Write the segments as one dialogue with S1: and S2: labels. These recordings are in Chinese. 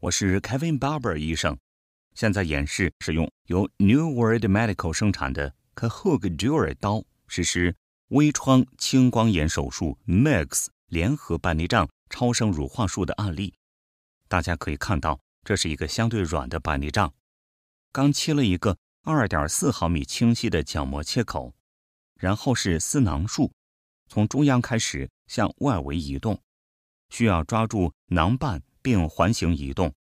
S1: 我是 Kevin Barber 医生，现在演示使用由 New World Medical 生产的 K h o o g d u r e 刀实施微创青光眼手术 m i x 联合白内障超声乳化术的案例。大家可以看到，这是一个相对软的白内障，刚切了一个2.4毫米清晰的角膜切口，然后是丝囊术，从中央开始向外围移动，需要抓住
S2: 囊瓣。并环形移动，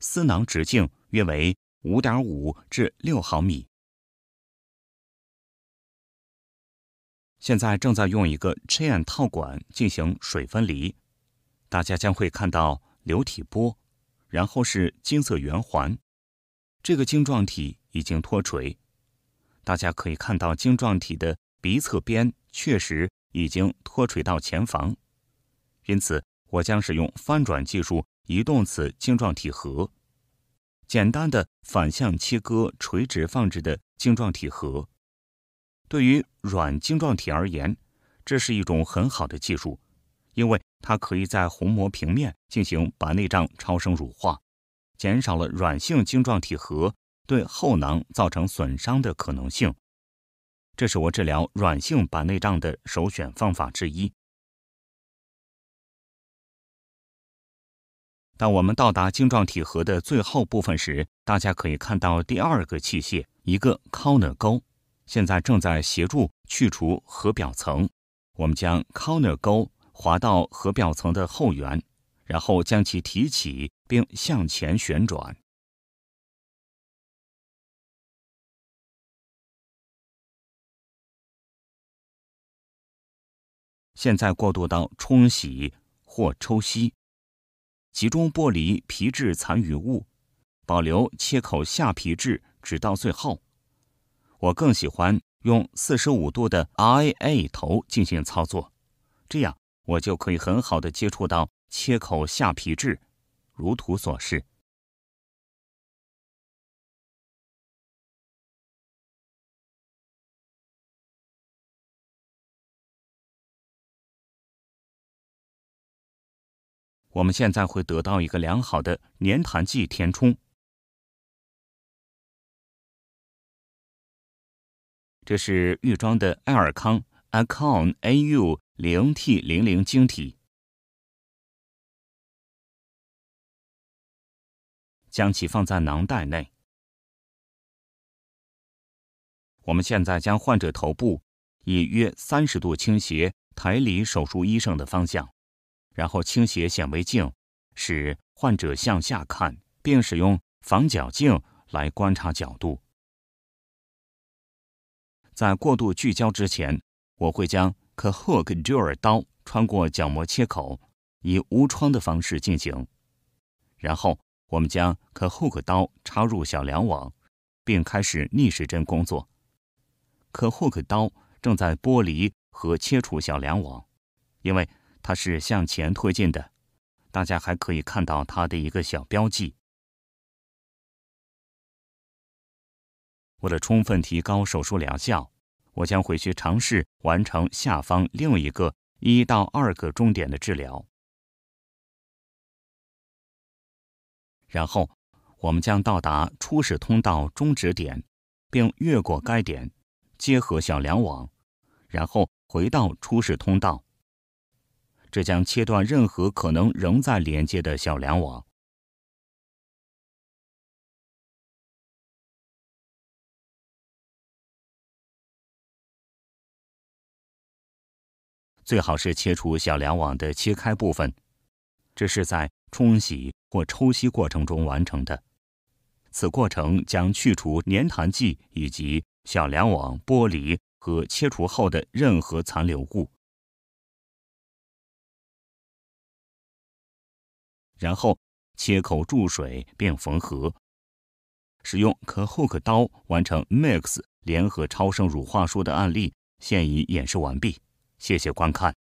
S2: 丝囊直径约为五点五至六毫米。
S1: 现在正在用一个 chain 套管进行水分离，大家将会看到流体波，然后是金色圆环。这个晶状体已经脱垂，大家可以看到晶状体的鼻侧边确实已经脱垂到前方，因此。我将使用翻转技术移动此晶状体核，简单的反向切割垂直放置的晶状体核。对于软晶状体而言，这是一种很好的技术，因为它可以在虹膜平面进行白内障超声乳化，减少了软性晶状体核对后囊造成损伤的可能性。这是我治疗软性白
S2: 内障的首选方法之一。当我们到达晶状体核的最后部分时，大家可以看到
S1: 第二个器械，一个 corner 钩，现在正在协助去除核表层。我们将 corner 钩滑到核表层的后缘，
S2: 然后将其提起并向前旋转。现在过渡到冲洗或抽吸。
S1: 集中剥离皮质残余物，保留切口下皮质，直到最后。我更喜欢用四十五度的 I A 头进行操作，这样我就可以很好的接触到切口
S2: 下皮质，如图所示。我们现在会得到一个良好的粘弹剂填充。这是预装的艾尔康 （Acon AU 0T00） 晶体，将其放在囊袋内。我们现在将患者头部以约
S1: 三十度倾斜，抬离手术医生的方向。然后倾斜显微镜，使患者向下看，并使用防角镜来观察角度。在过度聚焦之前，我会将可 hook d u r e 刀穿过角膜切口，以无创的方式进行。然后，我们将可 hook 刀插入小梁网，并开始逆时针工作。可 hook 刀正在剥离和切除小梁网，因为。它是向前推进的，大家还可以看到它的一个小标记。为了充分提高手术疗效，我将会去尝试完成下方另一个一到二个终点的治疗，然后我们将到达初始通道终止点，并越过该点，接合小梁网，然后
S2: 回到初始通道。这将切断任何可能仍在连接的小梁网。最好是切除小梁网的切开部分，这是
S1: 在冲洗或抽吸过程中完成的。此过程将
S2: 去除粘痰剂以及小梁网剥离和切除后的任何残留物。然后切口注水并缝合。使用可
S1: hook 刀完成 m i x 联合超声乳化术的案例现已演示
S2: 完毕，谢谢观看。